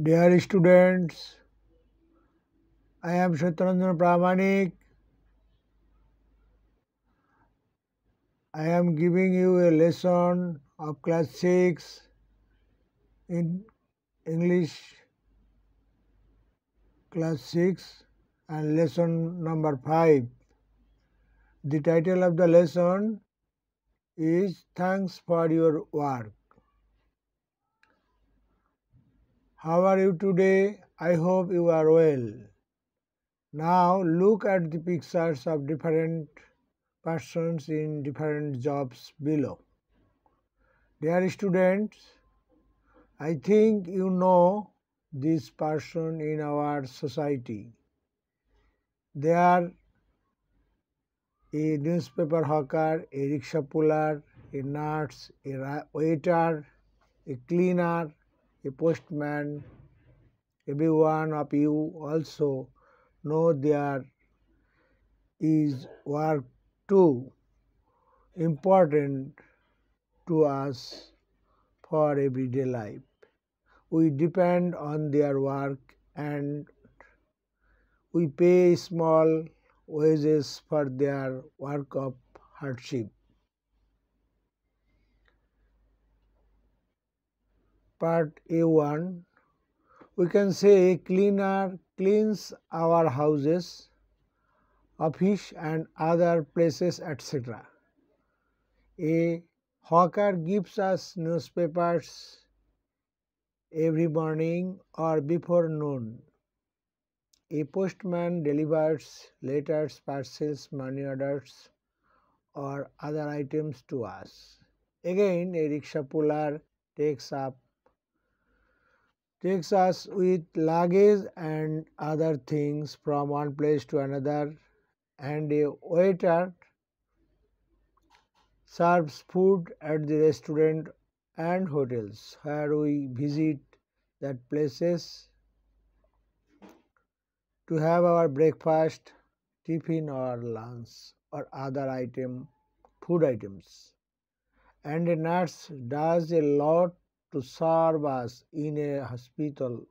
Dear students, I am Shatranjan Pramanik. I am giving you a lesson of class 6 in English class 6 and lesson number 5. The title of the lesson is Thanks for Your Work. How are you today? I hope you are well. Now look at the pictures of different persons in different jobs below. Dear students, I think you know this person in our society. They are a newspaper hawker, a rickshaw puller, a nurse, a waiter, a cleaner, a postman, every one of you also know there is work too important to us for everyday life. We depend on their work and we pay small wages for their work of hardship. part A1, we can say a cleaner cleans our houses, office and other places etc. A hawker gives us newspapers every morning or before noon. A postman delivers letters, parcels, money orders or other items to us. Again, a rickshaw puller takes up takes us with luggage and other things from one place to another and a waiter serves food at the restaurant and hotels where we visit that places to have our breakfast, tiffin or lunch or other item, food items. And a nurse does a lot to serve us in a hospital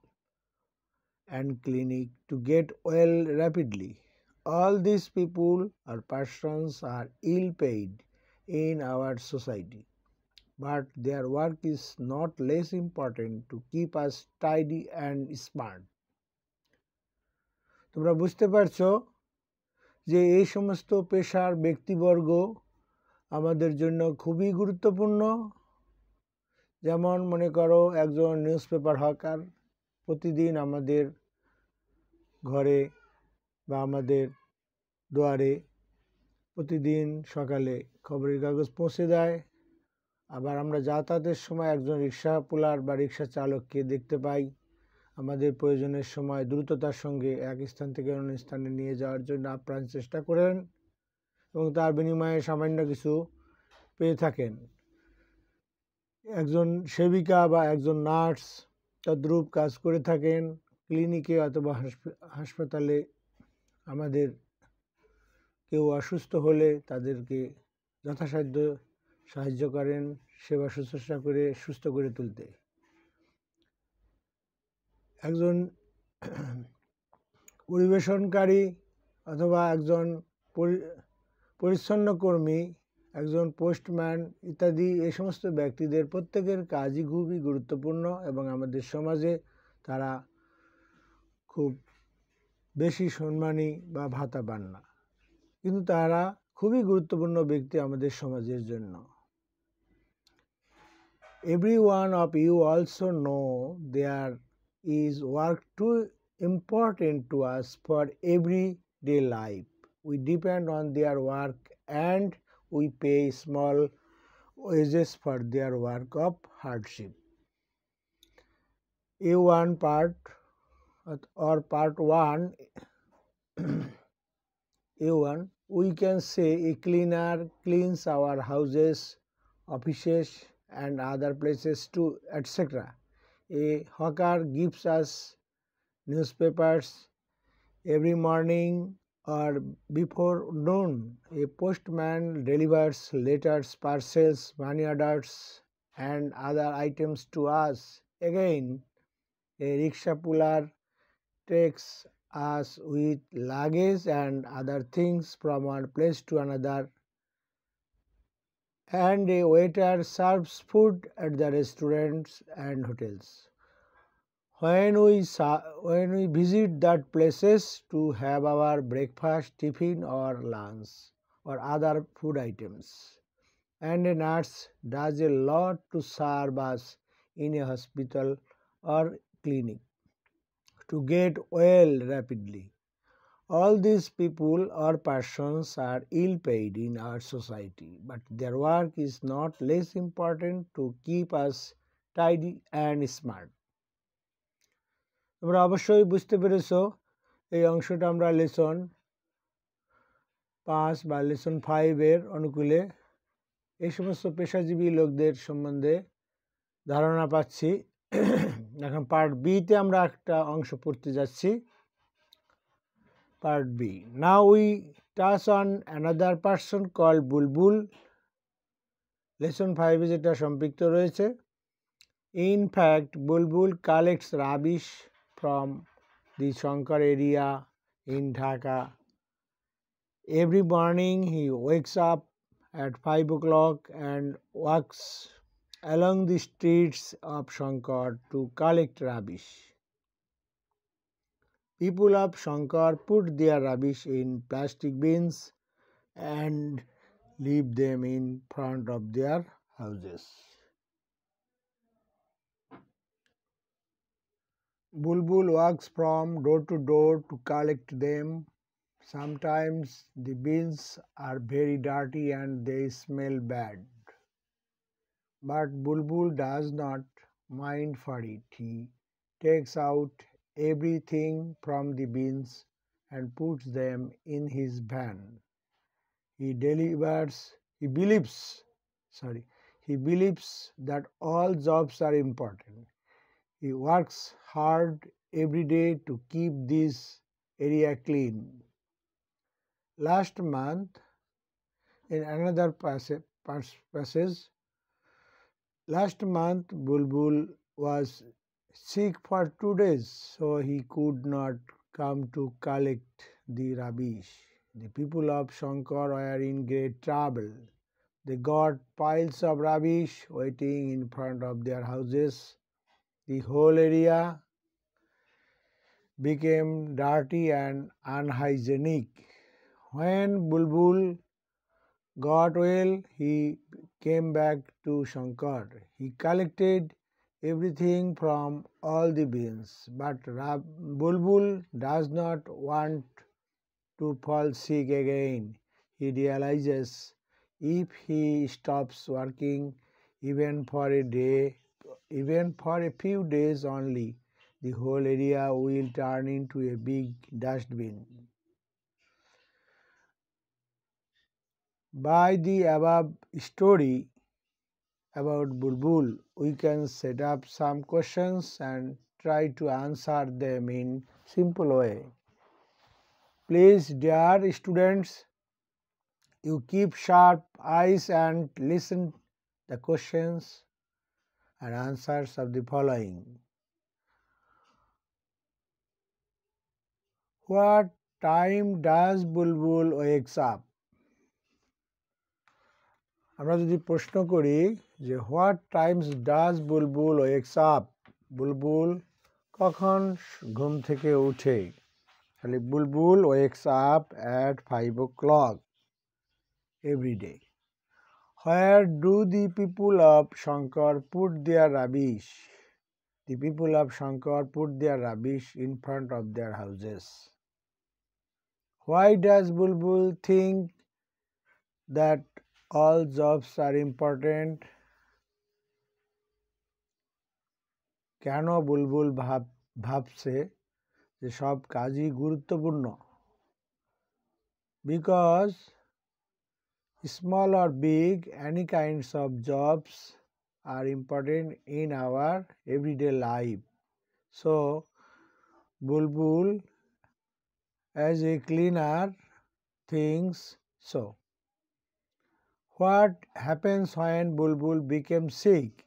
and clinic to get well rapidly. All these people or persons are ill paid in our society, but their work is not less important to keep us tidy and smart. তোমরা বুঝতে পারছো যে এই সমস্ত পেশার ব্যক্তিবর্গ আমাদের জন্য খুবই গুরুত্বপূর্ণ যেমন মনে করো একজন নিউজ পেপার হকার প্রতিদিন আমাদের ঘরে বা আমাদের দুয়ারে প্রতিদিন সকালে খবরের কাগজ পৌঁছে দেয় আবার আমরা যাতায়াতের সময় একজন রিক্সা পোলার বা রিক্সা চালককে দেখতে পাই আমাদের প্রয়োজনের সময় দ্রুততার সঙ্গে এক স্থান থেকে অন্য স্থানে নিয়ে যাওয়ার জন্য আপ্রাণ চেষ্টা করেন এবং তার বিনিময়ে সামান্য কিছু পেয়ে থাকেন একজন সেবিকা বা একজন নার্স তদ্রূপ কাজ করে থাকেন ক্লিনিকে অথবা হাসপাতালে আমাদের কেউ অসুস্থ হলে তাদেরকে যথাসাধ্য সাহায্য করেন সেবা শুশ্রূষা করে সুস্থ করে তুলতে একজন পরিবেশনকারী অথবা একজন পরিচ্ছন্ন কর্মী একজন পোস্টম্যান ইত্যাদি এ সমস্ত ব্যক্তিদের প্রত্যেকের কাজই খুবই গুরুত্বপূর্ণ এবং আমাদের সমাজে তারা খুব বেশি সম্মানী বা ভাতা পান না কিন্তু তারা খুবই গুরুত্বপূর্ণ ব্যক্তি আমাদের সমাজের জন্য every one of you also know there is work too important to us for every day life we depend on their work and we pay small wages for their work of hardship. A1 part or part 1 A1 we can say a cleaner cleans our houses, offices and other places too etc. A hawker gives us newspapers every morning or before noon, a postman delivers letters, parcels, money orders, and other items to us. Again, a rickshaw puller takes us with luggage and other things from one place to another. And a waiter serves food at the restaurants and hotels when we when we visit that places to have our breakfast tiffin or lunch or other food items and a nurse does a lot to serve us in a hospital or clinic to get well rapidly. All these people or persons are ill paid in our society, but their work is not less important to keep us tidy and smart. তোমরা অবশ্যই বুঝতে পেরেছ এই অংশটা আমরা lesson পাঁচ বা lesson ফাইভের অনুকূলে এই সমস্ত পেশাজীবী লোকদের সম্বন্ধে ধারণা পাচ্ছি এখন পার্ট বিতে আমরা একটা অংশ পড়তে যাচ্ছি পার্ট বি না we touch on another person call Bulbul lesson ফাইভে যেটা সম্পৃক্ত রয়েছে in fact Bulbul collects rubbish from the Shankar area in Dhaka. Every morning he wakes up at 5 o'clock and walks along the streets of Shankar to collect rubbish. People of Shankar put their rubbish in plastic bins and leave them in front of their houses. Bulbul walks from door to door to collect them. Sometimes the beans are very dirty and they smell bad. But Bulbul does not mind for it. He takes out everything from the beans and puts them in his van. He delivers, he believes, sorry, he believes that all jobs are important. He works hard every day to keep this area clean. Last month, in another passage, last month Bulbul was sick for two days, so he could not come to collect the rubbish. The people of Shankar were in great trouble. They got piles of rubbish waiting in front of their houses the whole area became dirty and unhygienic. When Bulbul got well, he came back to Shankar. He collected everything from all the bins. but Rab- Bulbul does not want to fall sick again. He realizes if he stops working even for a day even for a few days only, the whole area will turn into a big dustbin. By the above story about Bulbul, we can set up some questions and try to answer them in simple way. Please, dear students, you keep sharp eyes and listen the questions and answers of the following. What time does Bulbul wakes up? আমরা যদি প্রশ্ন করি যে what times does Bulbul wakes up Bulbul কখন ঘুম থেকে উঠে তাহলে Bulbul wakes up at five o'clock everyday where do the people of Shankar put their rubbish the people of Shankar put their rubbish in front of their houses why does Bulbul think that all jobs are important কেন বুলবুল ভাব ভাবছে যে সব কাজই গুরুত্বপূর্ণ because small or big any kinds of jobs are important in our everyday life so bulbul as a cleaner thinks so what happens when bulbul became sick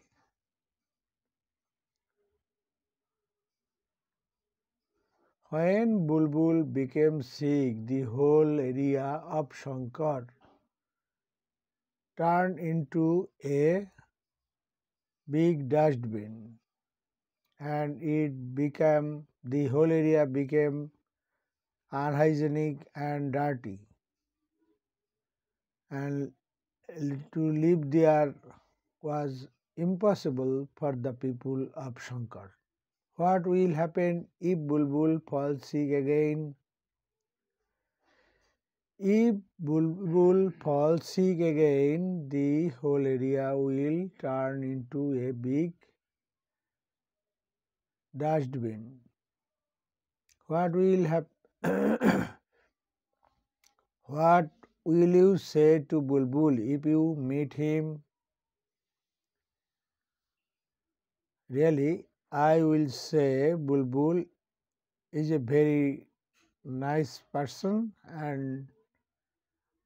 when bulbul became sick the whole area of shankar turned into a big dustbin and it became the whole area became unhygienic and dirty and to live there was impossible for the people of Shankar. What will happen if Bulbul falls sick again if Bulbul falls sick again, the whole area will turn into a big dustbin. What will happen? what will you say to Bulbul if you meet him? Really, I will say Bulbul is a very nice person and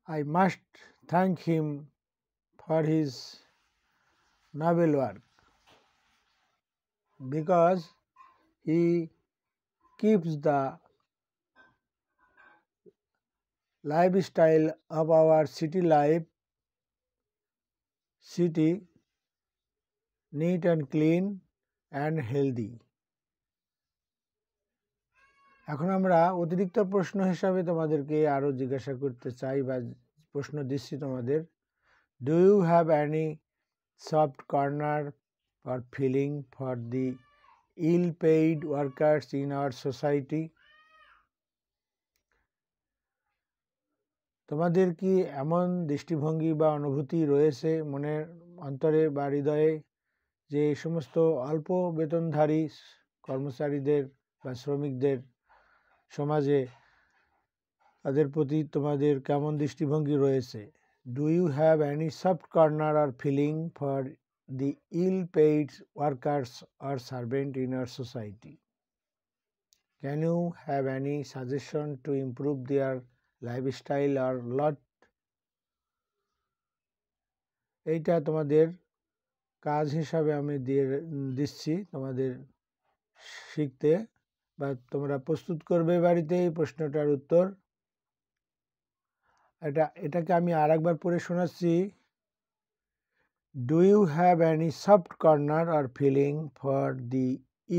I must thank him for his novel work because he keeps the lifestyle of our city life, city neat and clean and healthy. এখন আমরা অতিরিক্ত প্রশ্ন হিসাবে তোমাদেরকে আরও জিজ্ঞাসা করতে চাই বা প্রশ্ন দিচ্ছি তোমাদের do you have any soft corner for feeling for the ill paid workers in our society তোমাদের কি এমন দৃষ্টিভঙ্গি বা অনুভূতি রয়েছে মনের অন্তরে বা হৃদয়ে যে সমস্ত অল্প বেতনধারী কর্মচারীদের বা শ্রমিকদের সমাজে তাদের প্রতি তোমাদের কেমন দৃষ্টিভঙ্গি রয়েছে do you have any soft corner or feeling for the ill paid workers or servant in our society can you have any suggestion to improve their lifestyle or lot এইটা তোমাদের কাজ হিসাবে আমি দিয়ে দিচ্ছি তোমাদের শিখতে বা তোমরা প্রস্তুত করবে বাড়িতে এই প্রশ্নটার উত্তর এটা এটাকে আমি আর একবার পড়ে শোনাচ্ছি do you have any soft corner or feeling for the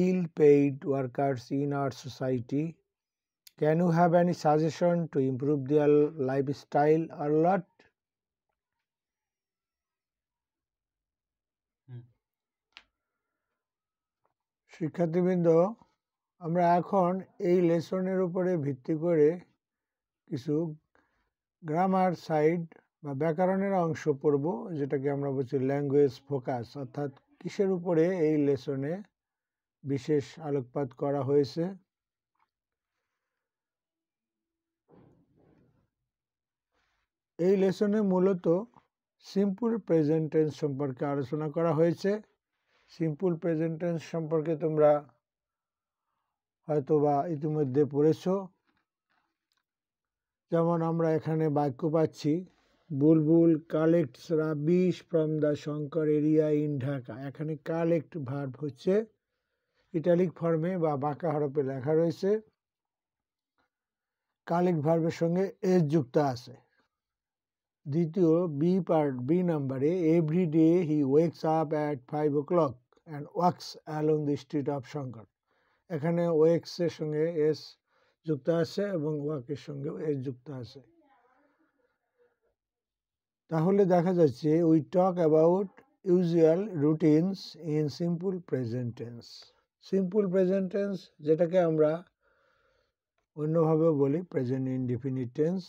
ill paid workers in our society can you have any suggestion to improve their lifestyle or lot শিক্ষার্থীবৃন্দ আমরা এখন এই লেসনের উপরে ভিত্তি করে কিছু গ্রামার সাইড বা ব্যাকরণের অংশ পড়ব যেটাকে আমরা বলছি ল্যাঙ্গুয়েজ ফোকাস অর্থাৎ কিসের উপরে এই লেসনে বিশেষ আলোকপাত করা হয়েছে এই লেসনে মূলত সিম্পল প্রেজেন্টেন্স সম্পর্কে আলোচনা করা হয়েছে সিম্পল প্রেজেন্টেন্স সম্পর্কে তোমরা হয়তো বা ইতিমধ্যে পড়েছ যেমন আমরা এখানে বাক্য পাচ্ছি Bulbul collects rubbish from the Shankar area in Dhaka এখানে কালেক্ট ভার্ব হচ্ছে ইটালিক ফর্মে বা বাঁকা হরপে লেখা রয়েছে কালেক্ট ভার্বের সঙ্গে এস যুক্ত আছে দ্বিতীয় বি পার্ট বি নাম্বারে every day he wakes up at five o'clock and walks along the street of Shankar এখানে ওয়েক্সের সঙ্গে এস যুক্ত আছে এবং ওয়াকের সঙ্গে এস যুক্ত আছে তাহলে দেখা যাচ্ছে we talk about usual routines in simple present tense simple present tense যেটাকে আমরা অন্যভাবে বলি প্রেজেন্ট ইনডিফিনিটেন্স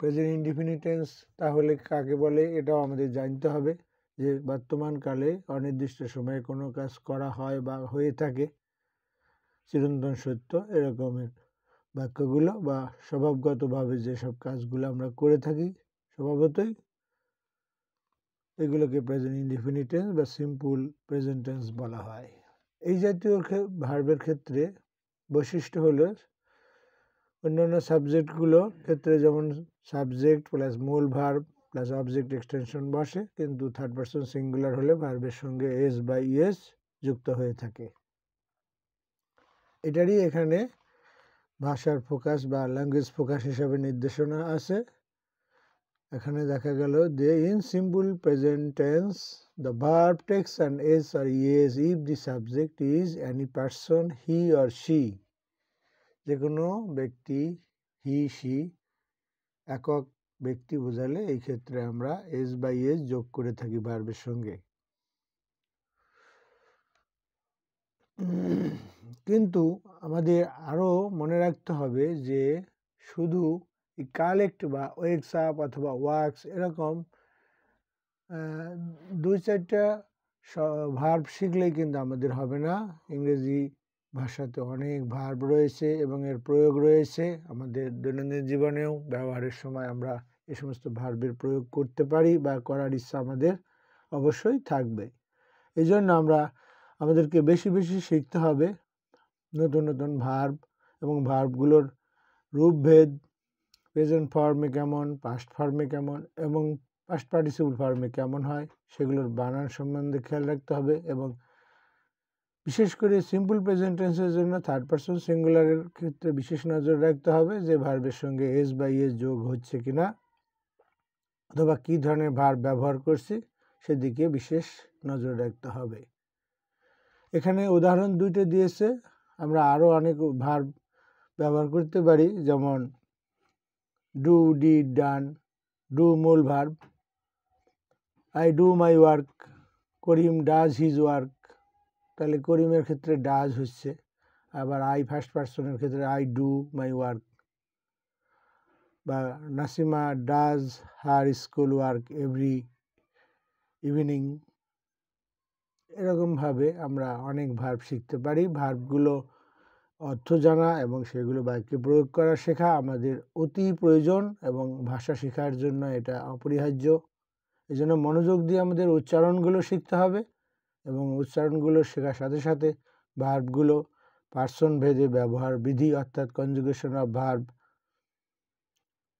প্রেজেন্ট ইনডিফিনিটেন্স তাহলে কাকে বলে এটাও আমাদের জানতে হবে যে বর্তমানকালে অনির্দিষ্ট সময়ে কোনো কাজ করা হয় বা হয়ে থাকে চিরন্তন সত্য এরকমের বাক্যগুলো বা স্বভাবগতভাবে যেসব কাজগুলো আমরা করে থাকি স্বভাবতই এগুলোকে প্রেজেন্ট ইন্ডিফিনিটেন্স বা সিম্পল প্রেজেন্টেন্স বলা হয় এই জাতীয় ভার্বের ক্ষেত্রে বৈশিষ্ট্য হলো অন্যান্য সাবজেক্টগুলোর ক্ষেত্রে যেমন সাবজেক্ট প্লাস মূল ভার্ব প্লাস অবজেক্ট এক্সটেনশন বসে কিন্তু থার্ড পার্সন সিঙ্গুলার হলে ভার্বের সঙ্গে এস বা ইএস যুক্ত হয়ে থাকে এটারই এখানে ভাষার ফোকাস বা ল্যাঙ্গুয়েজ ফোকাস হিসাবে নির্দেশনা আছে এখানে দেখা গেল they in simple present tense the verb takes and S or ES if the subject is any person he or she যে কোনো ব্যক্তি হি শি একক ব্যক্তি বোঝালে এই ক্ষেত্রে আমরা এস বাই এস যোগ করে থাকি ভার্বের সঙ্গে কিন্তু আমাদের আরও মনে রাখতে হবে যে শুধু কালেক্ট বা ওয়েকসাপ অথবা ওয়াক্স এরকম দুই চারটা ভার্ব শিখলেই কিন্তু আমাদের হবে না ইংরেজি ভাষাতে অনেক ভার্ব রয়েছে এবং এর প্রয়োগ রয়েছে আমাদের দৈনন্দিন জীবনেও ব্যবহারের সময় আমরা এ সমস্ত ভার্বের প্রয়োগ করতে পারি বা করার ইচ্ছা আমাদের অবশ্যই থাকবে এই জন্য আমরা আমাদেরকে বেশি বেশি শিখতে হবে নতুন নতুন ভার্ব এবং ভার্বগুলোর রূপভেদ প্রেজেন্ট ফর্মে কেমন পাস্ট ফর্মে কেমন এবং পাস্ট পার্টিসিপুল ফর্মে কেমন হয় সেগুলোর বানান সম্বন্ধে খেয়াল রাখতে হবে এবং বিশেষ করে সিম্পল প্রেজেন্টেন্সের জন্য থার্ড পারসন সিঙ্গুলারের ক্ষেত্রে বিশেষ নজর রাখতে হবে যে ভার্বের সঙ্গে এস বা ইয়েস যোগ হচ্ছে কি না অথবা কী ধরনের ভার্ব ব্যবহার করছি সেদিকে বিশেষ নজর রাখতে হবে এখানে উদাহরণ দুইটা দিয়েছে আমরা আরও অনেক ভার ব্যবহার করতে পারি যেমন ডু ডি ডান ডু মূল verb I do my work Karim does his work তাহলে করিমের ক্ষেত্রে ডাজ হচ্ছে আবার আই ফার্স্ট পার্সনের ক্ষেত্রে আই ডু মাই ওয়ার্ক বা Nasima does her school work every evening এরকমভাবে আমরা অনেক ভার্ব শিখতে পারি ভার্বগুলো অর্থ জানা এবং সেগুলো বাক্যে প্রয়োগ করা শেখা আমাদের অতি প্রয়োজন এবং ভাষা শেখার জন্য এটা অপরিহার্য এই জন্য মনোযোগ দিয়ে আমাদের উচ্চারণগুলো শিখতে হবে এবং উচ্চারণগুলো শেখার সাথে সাথে ভার্বগুলো পার্সন ভেদে ব্যবহার বিধি অর্থাৎ কনজুগেশন অফ ভার্ব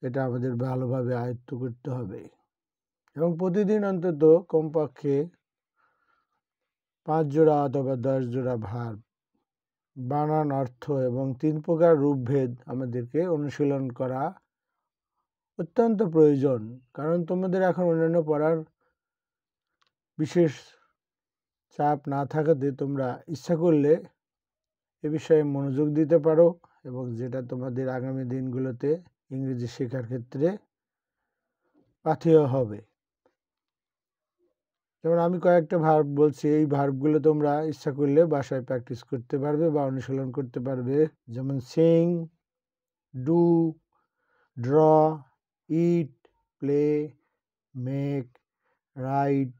এটা আমাদের ভালোভাবে আয়ত্ত করতে হবে এবং প্রতিদিন অন্তত কমপক্ষে পাঁচ জোড়া অথবা দশ জোড়া ভাব বানান অর্থ এবং তিন প্রকার রূপভেদ আমাদেরকে অনুশীলন করা অত্যন্ত প্রয়োজন কারণ তোমাদের এখন অন্যান্য পড়ার বিশেষ চাপ না থাকাতে তোমরা ইচ্ছা করলে এ বিষয়ে মনোযোগ দিতে পারো এবং যেটা তোমাদের আগামী দিনগুলোতে ইংরেজি শেখার ক্ষেত্রে পাথেয় হবে যেমন আমি কয়েকটা ভার্ব বলছি এই ভার্বগুলো তোমরা ইচ্ছা করলে বাসায় প্র্যাকটিস করতে পারবে বা অনুশীলন করতে পারবে যেমন sing do draw eat play make write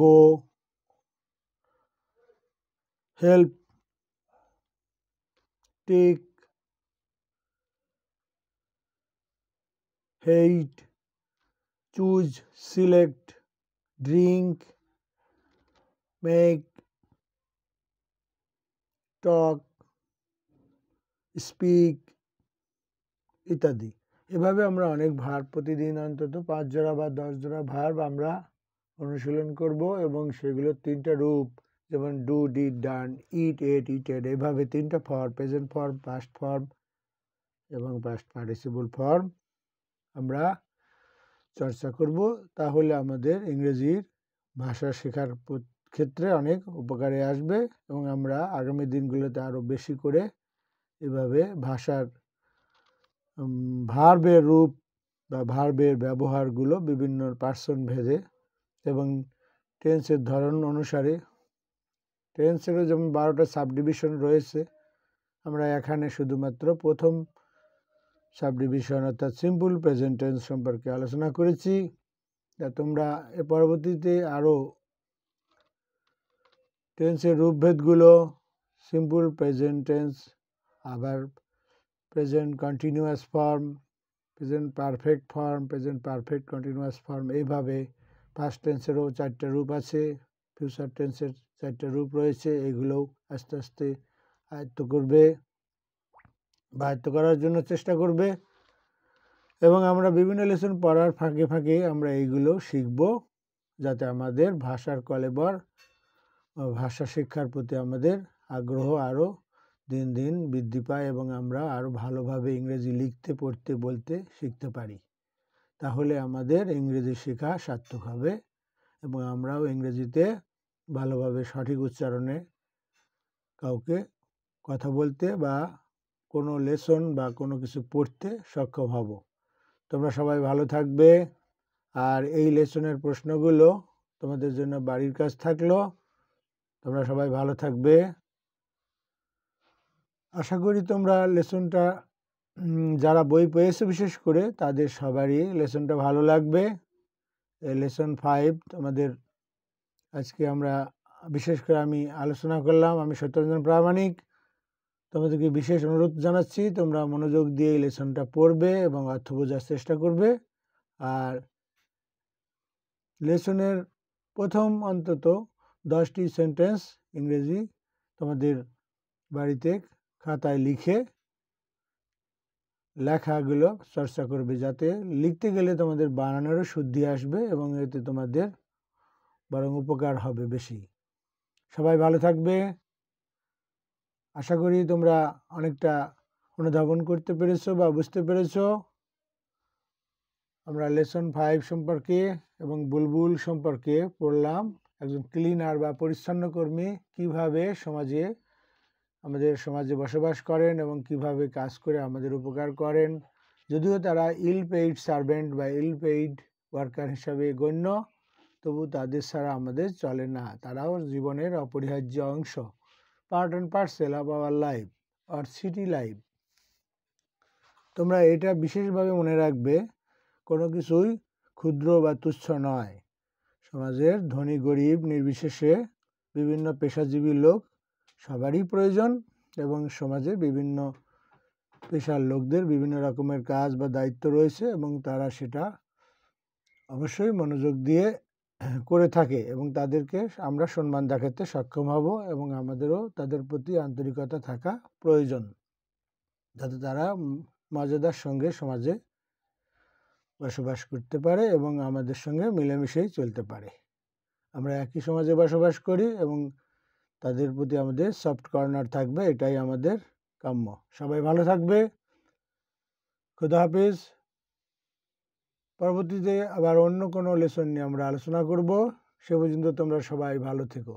go help take hate choose select drink, make, talk, speak ইত্যাদি এভাবে আমরা অনেক ভার প্রতিদিন অন্তত পাঁচ জোড়া বা দশ জোড়া ভার্ব আমরা অনুশীলন করব এবং সেগুলোর তিনটা রূপ যেমন ডু ডি ডান ইট এট ইটেড এভাবে তিনটা form present form past form এবং পাস্ট পার্টিসিপল ফর্ম আমরা চর্চা করব তাহলে আমাদের ইংরেজির ভাষা শেখার ক্ষেত্রে অনেক উপকারে আসবে এবং আমরা আগামী দিনগুলোতে আরও বেশি করে এভাবে ভাষার ভার্বের রূপ বা ভার্বের ব্যবহারগুলো বিভিন্ন পার্সন ভেদে এবং টেন্সের ধরন অনুসারে টেন্সেরও যেমন বারোটা সাবডিভিশন রয়েছে আমরা এখানে শুধুমাত্র প্রথম সাবডিভিশন অর্থাৎ সিম্পল প্রেজেন্টেন্স সম্পর্কে আলোচনা করেছি তা তোমরা এ পরবর্তীতে আরও টেন্সের রূপভেদগুলো সিম্পল প্রেজেন্টেন্স আবার present continuous form present perfect form present perfect continuous form এইভাবে ফার্স্ট টেন্সেরও চারটে রূপ আছে ফিউচার টেন্সের চারটে রূপ রয়েছে এগুলোও আস্তে আস্তে আয়ত্ত করবে বাহিত করার জন্য চেষ্টা করবে এবং আমরা বিভিন্ন লেসন পড়ার ফাঁকে ফাঁকে আমরা এইগুলো শিখব যাতে আমাদের ভাষার কলেবর ভাষা শিক্ষার প্রতি আমাদের আগ্রহ আরও দিন দিন বৃদ্ধি পায় এবং আমরা আরও ভালোভাবে ইংরেজি লিখতে পড়তে বলতে শিখতে পারি তাহলে আমাদের ইংরেজি শেখা সার্থক হবে এবং আমরাও ইংরেজিতে ভালোভাবে সঠিক উচ্চারণে কাউকে কথা বলতে বা কোনো লেসন বা কোনো কিছু পড়তে সক্ষম হব তোমরা সবাই ভালো থাকবে আর এই লেসনের প্রশ্নগুলো তোমাদের জন্য বাড়ির কাজ থাকলো তোমরা সবাই ভালো থাকবে আশা করি তোমরা লেসনটা যারা বই পেয়েছে বিশেষ করে তাদের সবারই লেসনটা ভালো লাগবে লেসন ফাইভ তোমাদের আজকে আমরা বিশেষ করে আমি আলোচনা করলাম আমি সত্যরঞ্জন প্রামাণিক তোমাদেরকে বিশেষ অনুরোধ জানাচ্ছি তোমরা মনোযোগ দিয়ে এই লেসনটা পড়বে এবং অর্থ বোঝার চেষ্টা করবে আর লেসনের প্রথম অন্তত দশটি সেন্টেন্স ইংরেজি তোমাদের বাড়িতে খাতায় লিখে লেখাগুলো চর্চা করবে যাতে লিখতে গেলে তোমাদের বানানোরও শুদ্ধি আসবে এবং এতে তোমাদের বরং উপকার হবে বেশি সবাই ভালো থাকবে আশা করি তোমরা অনেকটা অনুধাবন করতে পেরেছো বা বুঝতে পেরেছো আমরা লেসন ফাইভ সম্পর্কে এবং বুলবুল সম্পর্কে পড়লাম একজন ক্লিনার বা পরিচ্ছন্ন কর্মী কীভাবে সমাজে আমাদের সমাজে বসবাস করেন এবং কিভাবে কাজ করে আমাদের উপকার করেন যদিও তারা ইল পেইড সার্ভেন্ট বা ইল পেইড ওয়ার্কার হিসাবে গণ্য তবু তাদের ছাড়া আমাদের চলে না তারাও জীবনের অপরিহার্য অংশ part and parcel of our life আর সিটি লাইফ তোমরা এটা বিশেষভাবে মনে রাখবে কোনো কিছুই ক্ষুদ্র বা তুচ্ছ নয় সমাজের ধনী গরিব নির্বিশেষে বিভিন্ন পেশাজীবী লোক সবারই প্রয়োজন এবং সমাজে বিভিন্ন পেশার লোকদের বিভিন্ন রকমের কাজ বা দায়িত্ব রয়েছে এবং তারা সেটা অবশ্যই মনোযোগ দিয়ে করে থাকে এবং তাদেরকে আমরা সম্মান দেখাতে সক্ষম হব এবং আমাদেরও তাদের প্রতি আন্তরিকতা থাকা প্রয়োজন যাতে তারা মর্যাদার সঙ্গে সমাজে বসবাস করতে পারে এবং আমাদের সঙ্গে মিলেমিশেই চলতে পারে আমরা একই সমাজে বসবাস করি এবং তাদের প্রতি আমাদের সফট কর্নার থাকবে এটাই আমাদের কাম্য সবাই ভালো থাকবে খুদা হাফিজ পরবর্তীতে আবার অন্য কোনো লেসন নিয়ে আমরা আলোচনা করব সে পর্যন্ত তোমরা সবাই ভালো থেকো